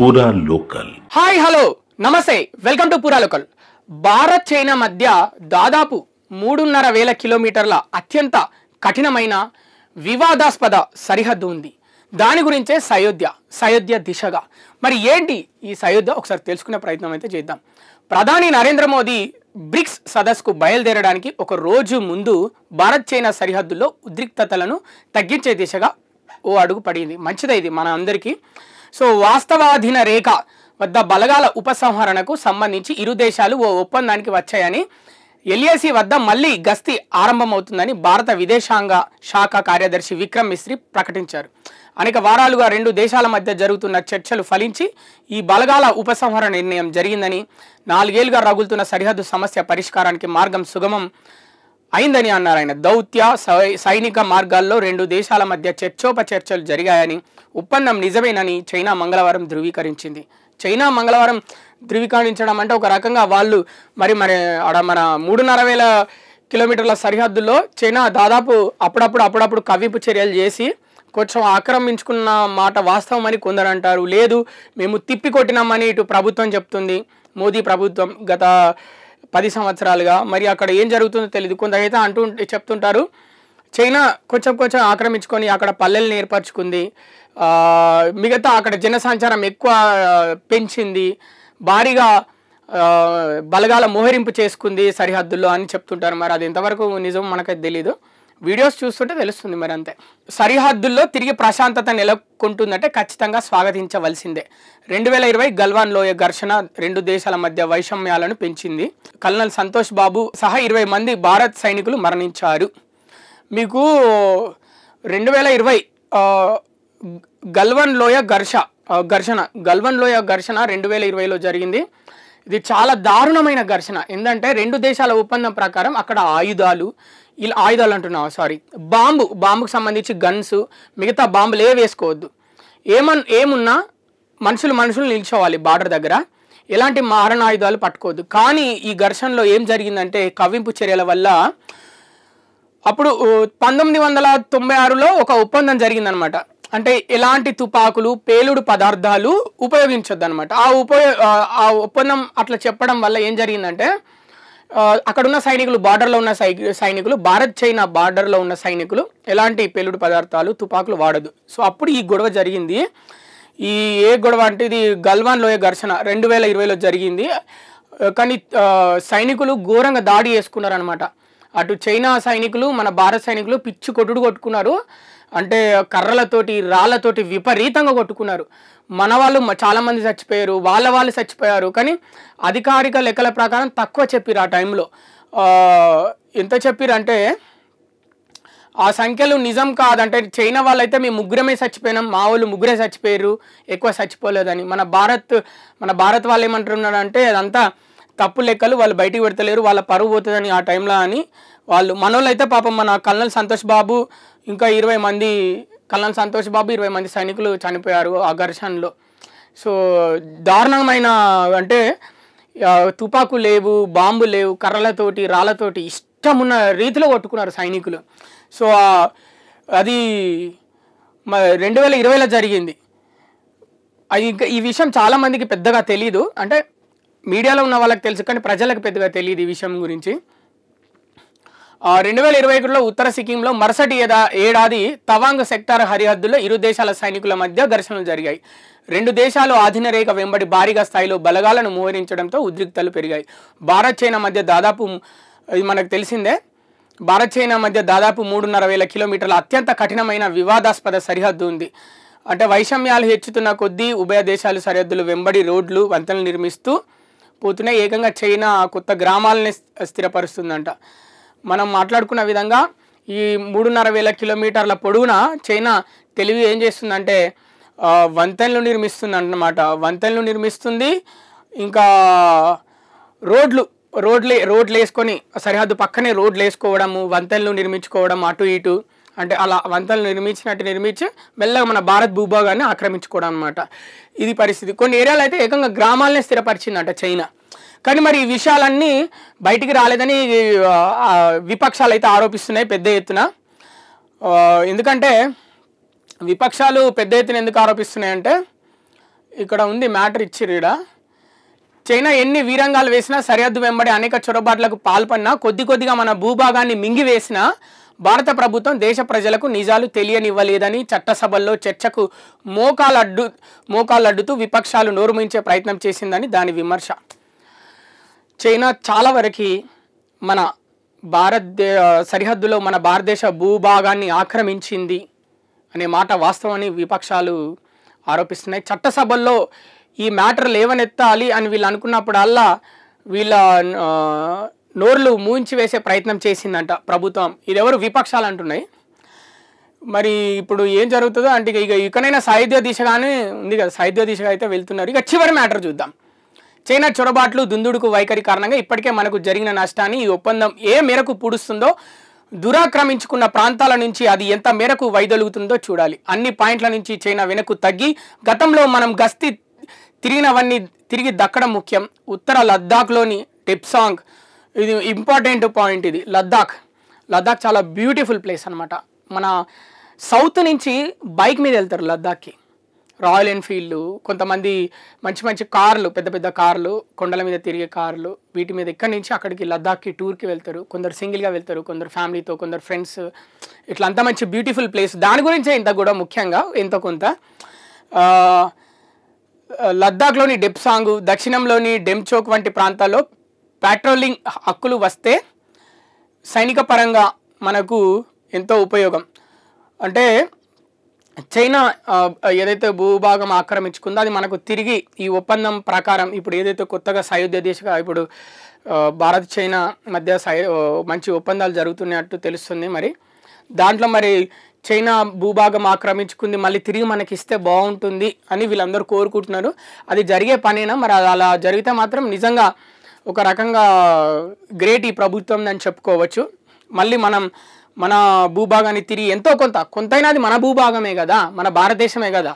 పూరా local hi hello నమస్తే welcome to పూరా లోకల్ భారత్ చైనా మధ్య దాదాపు మూడున్నర వేల కిలోమీటర్ల అత్యంత కఠినమైన వివాదాస్పద సరిహద్దు ఉంది దాని గురించే సయోధ్య సయోధ్య దిశగా మరి ఏంటి ఈ సయోధ్య ఒకసారి తెలుసుకునే ప్రయత్నం అయితే చేద్దాం ప్రధాని నరేంద్ర మోదీ బ్రిక్స్ సదస్సుకు బయలుదేరడానికి ఒక రోజు ముందు భారత్ చైనా సరిహద్దుల్లో ఉద్రిక్తతలను తగ్గించే దిశగా ఓ అడుగు పడింది మంచిదైది ఇది మన అందరికీ సో వాస్తవాధీన రేఖ వద్ద బలగాల ఉపసంహరణకు సంబంధించి ఇరు దేశాలు ఓ ఒప్పందానికి వచ్చాయని ఎల్ఏసి వద్ద మళ్లీ గస్తీ ఆరంభమవుతుందని భారత విదేశాంగ శాఖ కార్యదర్శి విక్రమ్ మిశ్రీ ప్రకటించారు అనేక వారాలుగా రెండు దేశాల మధ్య జరుగుతున్న చర్చలు ఫలించి ఈ బలగాల ఉపసంహరణ నిర్ణయం జరిగిందని నాలుగేళ్లుగా రగులుతున్న సరిహద్దు సమస్య పరిష్కారానికి మార్గం సుగమం అయిందని అన్నారు ఆయన దౌత్య సైనిక మార్గాల్లో రెండు దేశాల మధ్య చర్చోపచర్చలు జరిగాయని ఒప్పందం నిజమేనని చైనా మంగళవారం ధృవీకరించింది చైనా మంగళవారం ధృవీకరించడం అంటే ఒక రకంగా వాళ్ళు మరి మరి ఆడ మన మూడున్నర వేల కిలోమీటర్ల సరిహద్దుల్లో చైనా దాదాపు అప్పుడప్పుడు అప్పుడప్పుడు కవ్వింపు చర్యలు చేసి కొంచెం ఆక్రమించుకున్న మాట వాస్తవమని కొందరు అంటారు లేదు మేము తిప్పికొట్టినామని ఇటు ప్రభుత్వం చెప్తుంది మోదీ ప్రభుత్వం గత పది సంవత్సరాలుగా మరి అక్కడ ఏం జరుగుతుందో తెలియదు కొందరైతే అంటూ చెప్తుంటారు చైనా కొంచెం కొంచెం ఆక్రమించుకొని అక్కడ పల్లెల్ని ఏర్పరచుకుంది మిగతా అక్కడ జనసంచారం ఎక్కువ పెంచింది భారీగా బలగాల మోహరింపు చేసుకుంది సరిహద్దుల్లో అని చెప్తుంటారు మరి అది ఎంతవరకు నిజం మనకైతే తెలీదు వీడియోస్ చూస్తుంటే తెలుస్తుంది మరి అంతే సరిహద్దుల్లో తిరిగి ప్రశాంతత నెలకొంటుందంటే ఖచ్చితంగా స్వాగతించవలసిందే రెండు వేల ఇరవై గల్వాన్ లోయ ఘర్షణ రెండు దేశాల మధ్య వైషమ్యాలను పెంచింది కల్నల్ సంతోష్ బాబు సహా ఇరవై మంది భారత్ సైనికులు మరణించారు మీకు రెండు వేల ఇరవై గల్వన్ లోయ ఘర్ష ఘర్షణ గల్వన్ లోయ ఘర్షణ రెండు వేల ఇరవైలో జరిగింది ఇది చాలా దారుణమైన ఘర్షణ ఏంటంటే రెండు దేశాల ఒప్పందం ప్రకారం అక్కడ ఆయుధాలు ఇలా ఆయుధాలు అంటున్నావు సారీ బాంబు బాంబుకు సంబంధించి గన్స్ మిగతా బాంబులు ఏ వేసుకోవద్దు ఏమన్ ఏమున్నా మనుషులు మనుషులు నిల్చోవాలి బార్డర్ దగ్గర ఎలాంటి ఆయుధాలు పట్టుకోవద్దు కానీ ఈ ఘర్షణలో ఏం జరిగిందంటే కవ్వింపు చర్యల వల్ల అప్పుడు పంతొమ్మిది వందల తొంభై ఆరులో ఒక ఒప్పందం జరిగిందనమాట అంటే ఎలాంటి తుపాకులు పేలుడు పదార్థాలు ఉపయోగించొద్దు అనమాట ఆ ఉపయో ఆ ఒప్పందం అట్లా చెప్పడం వల్ల ఏం జరిగిందంటే అక్కడున్న సైనికులు బార్డర్లో ఉన్న సైనికులు భారత్ చైనా బార్డర్లో ఉన్న సైనికులు ఎలాంటి పెళ్ళుడు పదార్థాలు తుపాకులు వాడదు సో అప్పుడు ఈ గొడవ జరిగింది ఈ ఏ గొడవ అంటే ఇది గల్వాన్ లోయ ఘర్షణ రెండు వేల ఇరవైలో జరిగింది కానీ సైనికులు ఘోరంగా దాడి చేసుకున్నారనమాట అటు చైనా సైనికులు మన భారత సైనికులు పిచ్చి కొట్టుడు కొట్టుకున్నారు అంటే కర్రలతోటి రాళ్ళతోటి విపరీతంగా కొట్టుకున్నారు మన వాళ్ళు చాలామంది చచ్చిపోయారు వాళ్ళ వాళ్ళు చచ్చిపోయారు కానీ అధికారిక లెక్కల ప్రకారం తక్కువ చెప్పారు ఆ టైంలో ఎంత అంటే ఆ సంఖ్యలు నిజం కాదంటే చైనా వాళ్ళైతే మేము ముగ్గురమే చచ్చిపోయినాం మా వాళ్ళు ముగ్గురే చచ్చిపోయారు ఎక్కువ చచ్చిపోలేదని మన భారత్ మన భారత్ వాళ్ళు ఏమంటున్నారంటే అదంతా తప్పు లెక్కలు వాళ్ళు బయటికి పెడతలేరు వాళ్ళ పరువు పోతుందని ఆ టైంలో అని వాళ్ళు మనోళ్ళు అయితే పాపం మన కల్నల్ సంతోష్ బాబు ఇంకా ఇరవై మంది కల్లాన్ సంతోష్ బాబు ఇరవై మంది సైనికులు చనిపోయారు ఆ ఘర్షణలో సో దారుణమైన అంటే తుపాకు లేవు బాంబు లేవు కర్రలతోటి రాళ్ళతోటి ఇష్టం ఉన్న రీతిలో కొట్టుకున్నారు సైనికులు సో అది రెండు వేల ఇరవైలో జరిగింది అది ఇంకా ఈ విషయం చాలామందికి పెద్దగా తెలీదు అంటే మీడియాలో ఉన్న వాళ్ళకి తెలుసు కానీ ప్రజలకు పెద్దగా తెలియదు ఈ విషయం గురించి రెండు వేల ఇరవై ఒకటిలో ఉత్తర సిక్కింలో మరుసటి ఏడాది తవాంగ్ సెక్టార్ హరిహద్దుల్లో ఇరు దేశాల సైనికుల మధ్య ఘర్షణలు జరిగాయి రెండు దేశాలు ఆధీన రేఖ వెంబడి భారీగా స్థాయిలో బలగాలను మోహరించడంతో ఉద్రిక్తలు పెరిగాయి భారత్ చైనా మధ్య దాదాపు మనకు తెలిసిందే భారత్ చైనా మధ్య దాదాపు మూడున్నర వేల కిలోమీటర్ల అత్యంత కఠినమైన వివాదాస్పద సరిహద్దు ఉంది అంటే వైషమ్యాలు హెచ్చుతున్న కొద్దీ ఉభయ దేశాలు సరిహద్దులు వెంబడి రోడ్లు వంతెనలు నిర్మిస్తూ పోతున్నాయి ఏకంగా చైనా కొత్త గ్రామాలని స్థిరపరుస్తుందంట మనం మాట్లాడుకున్న విధంగా ఈ మూడున్నర వేల కిలోమీటర్ల పొడవున చైనా తెలివి ఏం చేస్తుందంటే వంతెనలు నిర్మిస్తుంది అన్నమాట వంతెనలు నిర్మిస్తుంది ఇంకా రోడ్లు రోడ్లు రోడ్లు వేసుకొని సరిహద్దు పక్కనే రోడ్లు వేసుకోవడము వంతెనలు నిర్మించుకోవడం అటు ఇటు అంటే అలా వంతెనలు నిర్మించినట్టు నిర్మించి మెల్లగా మన భారత్ భూభాగాన్ని ఆక్రమించుకోవడం అనమాట ఇది పరిస్థితి కొన్ని ఏరియాలు అయితే ఏకంగా గ్రామాలనే స్థిరపరిచిందంట చైనా కానీ మరి ఈ విషయాలన్నీ బయటికి రాలేదని విపక్షాలు అయితే ఆరోపిస్తున్నాయి పెద్ద ఎత్తున ఎందుకంటే విపక్షాలు పెద్ద ఎత్తున ఎందుకు ఆరోపిస్తున్నాయంటే ఇక్కడ ఉంది మ్యాటర్ ఇక్కడ చైనా ఎన్ని వీరంగాలు వేసినా సరిహద్దు వెంబడి అనేక చొరబాట్లకు పాల్పడినా కొద్ది కొద్దిగా మన భూభాగాన్ని మింగివేసినా భారత ప్రభుత్వం దేశ ప్రజలకు నిజాలు తెలియనివ్వలేదని చట్టసభల్లో చర్చకు మోకాలడ్డు మోకాలడ్డుతూ విపక్షాలు నోరుమించే ప్రయత్నం చేసిందని దాని విమర్శ చైనా చాలా వరకు మన భారతదే సరిహద్దులో మన భారతదేశ భూభాగాన్ని ఆక్రమించింది అనే మాట వాస్తవాన్ని విపక్షాలు ఆరోపిస్తున్నాయి చట్టసభల్లో ఈ మ్యాటర్ లేవనెత్తాలి అని వీళ్ళు అనుకున్నప్పుడల్లా వీళ్ళ నోర్లు మూయించి వేసే ప్రయత్నం చేసిందంట ప్రభుత్వం ఇదెవరు విపక్షాలు అంటున్నాయి మరి ఇప్పుడు ఏం జరుగుతుందో అంటే ఇక ఇకనైనా సాయుధ్య దిశగానే ఉంది కదా సాయుధ్య దిశగా అయితే వెళ్తున్నారు ఇక చివరి మ్యాటర్ చూద్దాం చైనా చొరబాట్లు దుందుడుకు వైఖరి కారణంగా ఇప్పటికే మనకు జరిగిన నష్టాన్ని ఈ ఒప్పందం ఏ మేరకు పూడుస్తుందో దురాక్రమించుకున్న ప్రాంతాల నుంచి అది ఎంత మేరకు వైదొలుగుతుందో చూడాలి అన్ని పాయింట్ల నుంచి చైనా వెనక్కు తగ్గి గతంలో మనం గస్తీ తిరిగినవన్నీ తిరిగి దక్కడం ముఖ్యం ఉత్తర లద్దాఖ్లోని టెప్సాంగ్ ఇది ఇంపార్టెంట్ పాయింట్ ఇది లద్దాఖ్ లద్దాఖ్ చాలా బ్యూటిఫుల్ ప్లేస్ అనమాట మన సౌత్ నుంచి బైక్ మీద వెళ్తారు లద్దాఖ్కి రాయల్ ఎన్ఫీల్డ్ కొంతమంది మంచి మంచి కార్లు పెద్ద పెద్ద కార్లు కొండల మీద తిరిగే కార్లు వీటి మీద ఇక్కడి నుంచి అక్కడికి లద్దాఖ్కి టూర్కి వెళ్తారు కొందరు సింగిల్గా వెళ్తారు కొందరు ఫ్యామిలీతో కొందరు ఫ్రెండ్స్ ఇట్లా అంత మంచి బ్యూటిఫుల్ ప్లేస్ దాని గురించే ఇంత కూడా ముఖ్యంగా ఎంతో కొంత లద్దాఖ్లోని డెప్సాంగ్ దక్షిణంలోని డెమ్చోక్ వంటి ప్రాంతాల్లో పెట్రోలింగ్ హక్కులు వస్తే సైనిక పరంగా మనకు ఎంతో ఉపయోగం అంటే చైనా ఏదైతే భూభాగం ఆక్రమించుకుందో అది మనకు తిరిగి ఈ ఒప్పందం ప్రకారం ఇప్పుడు ఏదైతే కొత్తగా సాయుధ దేశగా ఇప్పుడు భారత్ చైనా మధ్య మంచి ఒప్పందాలు జరుగుతున్నట్టు తెలుస్తుంది మరి దాంట్లో మరి చైనా భూభాగం ఆక్రమించుకుంది మళ్ళీ తిరిగి మనకి ఇస్తే బాగుంటుంది అని వీళ్ళందరూ కోరుకుంటున్నారు అది జరిగే పనేనా మరి అలా జరిగితే మాత్రం నిజంగా ఒక రకంగా గ్రేట్ ఈ ప్రభుత్వం అని చెప్పుకోవచ్చు మళ్ళీ మనం మన భూభాగాన్ని తిరిగి ఎంతో కొంత కొంతైనా అది మన భూభాగమే కదా మన భారతదేశమే కదా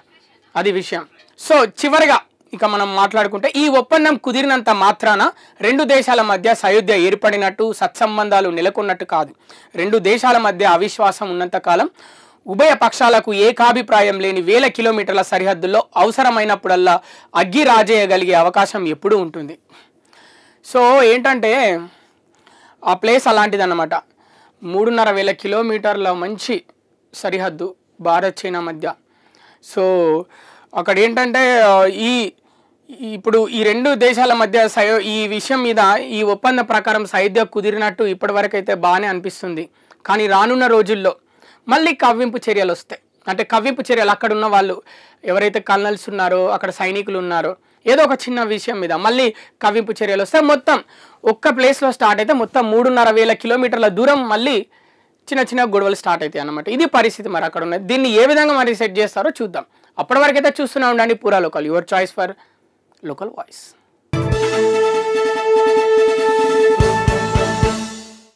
అది విషయం సో చివరిగా ఇక మనం మాట్లాడుకుంటే ఈ ఒప్పందం కుదిరినంత మాత్రాన రెండు దేశాల మధ్య సయోధ్య ఏర్పడినట్టు సత్సంబంధాలు నెలకొన్నట్టు కాదు రెండు దేశాల మధ్య అవిశ్వాసం ఉన్నంత కాలం ఉభయ పక్షాలకు ఏకాభిప్రాయం లేని వేల కిలోమీటర్ల సరిహద్దుల్లో అవసరమైనప్పుడల్లా అగ్గి రాజేయగలిగే అవకాశం ఎప్పుడూ ఉంటుంది సో ఏంటంటే ఆ ప్లేస్ అలాంటిదన్నమాట మూడున్నర వేల కిలోమీటర్ల మంచి సరిహద్దు భారత్ చైనా మధ్య సో అక్కడ ఏంటంటే ఈ ఇప్పుడు ఈ రెండు దేశాల మధ్య సయో ఈ విషయం మీద ఈ ఒప్పంద ప్రకారం సైద్య కుదిరినట్టు ఇప్పటివరకైతే బాగానే అనిపిస్తుంది కానీ రానున్న రోజుల్లో మళ్ళీ కవ్వింపు చర్యలు వస్తాయి అంటే కవ్వింపు చర్యలు అక్కడ ఉన్న వాళ్ళు ఎవరైతే కల్నల్స్ ఉన్నారో అక్కడ సైనికులు ఉన్నారో ఏదో ఒక చిన్న విషయం మీద మళ్ళీ కవింపు చర్యలు వస్తే మొత్తం ఒక్క ప్లేస్లో స్టార్ట్ అయితే మొత్తం మూడున్నర వేల కిలోమీటర్ల దూరం మళ్ళీ చిన్న చిన్న గొడవలు స్టార్ట్ అవుతాయి అనమాట ఇది పరిస్థితి మరి అక్కడ ఉన్నది దీన్ని ఏ విధంగా మరి సెట్ చేస్తారో చూద్దాం అప్పటి వరకైతే చూస్తూనే ఉండండి పూరా local your choice for local voice